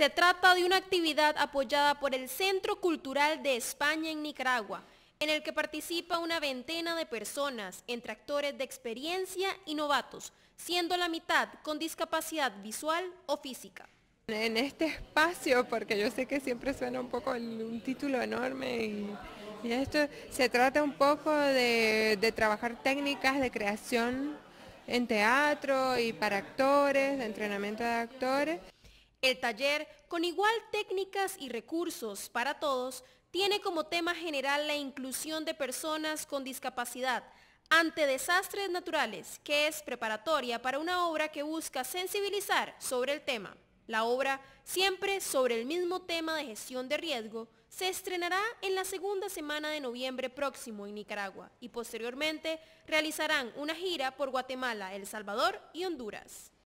Se trata de una actividad apoyada por el Centro Cultural de España en Nicaragua, en el que participa una veintena de personas, entre actores de experiencia y novatos, siendo la mitad con discapacidad visual o física. En este espacio, porque yo sé que siempre suena un poco un título enorme y, esto se trata un poco de, de trabajar técnicas de creación en teatro y para actores, de entrenamiento de actores. El taller, con igual técnicas y recursos para todos, tiene como tema general la inclusión de personas con discapacidad ante desastres naturales, que es preparatoria para una obra que busca sensibilizar sobre el tema. La obra, siempre sobre el mismo tema de gestión de riesgo, se estrenará en la segunda semana de noviembre próximo en Nicaragua y posteriormente realizarán una gira por Guatemala, El Salvador y Honduras.